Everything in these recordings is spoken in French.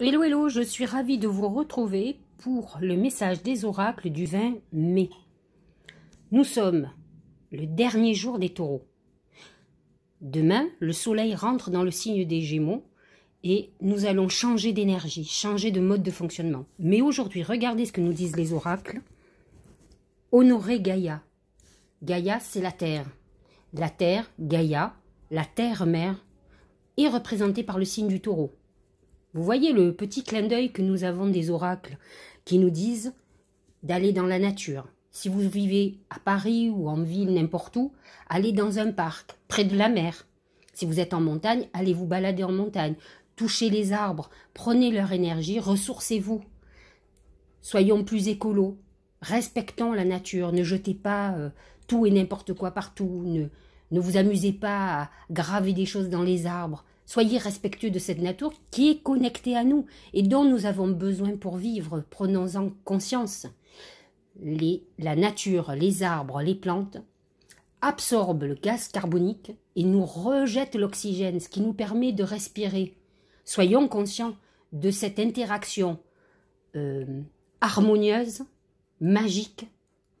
Hello, hello, je suis ravie de vous retrouver pour le message des oracles du 20 mai. Nous sommes le dernier jour des taureaux. Demain, le soleil rentre dans le signe des gémeaux et nous allons changer d'énergie, changer de mode de fonctionnement. Mais aujourd'hui, regardez ce que nous disent les oracles. Honorez Gaïa. Gaïa, c'est la terre. La terre, Gaïa, la terre-mère, est représentée par le signe du taureau. Vous voyez le petit clin d'œil que nous avons des oracles qui nous disent d'aller dans la nature. Si vous vivez à Paris ou en ville, n'importe où, allez dans un parc, près de la mer. Si vous êtes en montagne, allez vous balader en montagne, touchez les arbres, prenez leur énergie, ressourcez-vous. Soyons plus écolos, respectons la nature, ne jetez pas euh, tout et n'importe quoi partout, ne, ne vous amusez pas à graver des choses dans les arbres, Soyez respectueux de cette nature qui est connectée à nous et dont nous avons besoin pour vivre. Prenons-en conscience. la nature, les arbres, les plantes absorbent le gaz carbonique et nous rejettent l'oxygène, ce qui nous permet de respirer. Soyons conscients de cette interaction euh, harmonieuse, magique,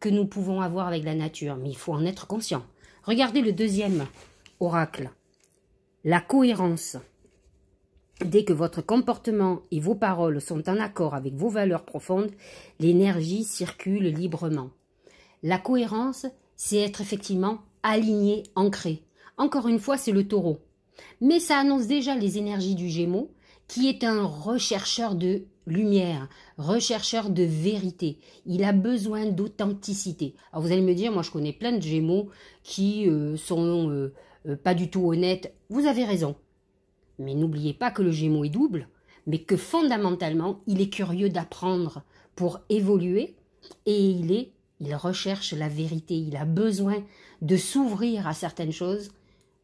que nous pouvons avoir avec la nature, mais il faut en être conscient. Regardez le deuxième oracle. La cohérence. Dès que votre comportement et vos paroles sont en accord avec vos valeurs profondes, l'énergie circule librement. La cohérence, c'est être effectivement aligné, ancré. Encore une fois, c'est le taureau. Mais ça annonce déjà les énergies du Gémeaux, qui est un rechercheur de lumière, rechercheur de vérité. Il a besoin d'authenticité. Alors vous allez me dire, moi je connais plein de Gémeaux qui euh, sont... Euh, euh, pas du tout honnête, vous avez raison. Mais n'oubliez pas que le gémeau est double, mais que fondamentalement, il est curieux d'apprendre pour évoluer et il est il recherche la vérité, il a besoin de s'ouvrir à certaines choses.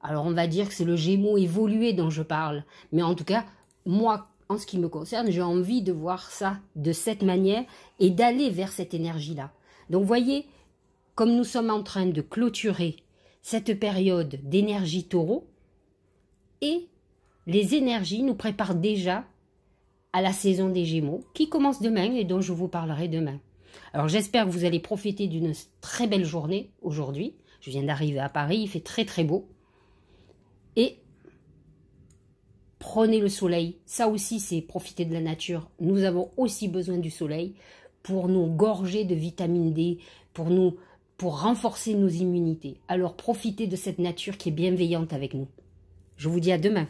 Alors on va dire que c'est le gémeau évolué dont je parle, mais en tout cas, moi en ce qui me concerne, j'ai envie de voir ça de cette manière et d'aller vers cette énergie-là. Donc voyez, comme nous sommes en train de clôturer cette période d'énergie taureau et les énergies nous préparent déjà à la saison des Gémeaux qui commence demain et dont je vous parlerai demain. Alors j'espère que vous allez profiter d'une très belle journée aujourd'hui. Je viens d'arriver à Paris, il fait très très beau. Et prenez le soleil. Ça aussi c'est profiter de la nature. Nous avons aussi besoin du soleil pour nous gorger de vitamine D, pour nous pour renforcer nos immunités. Alors profitez de cette nature qui est bienveillante avec nous. Je vous dis à demain.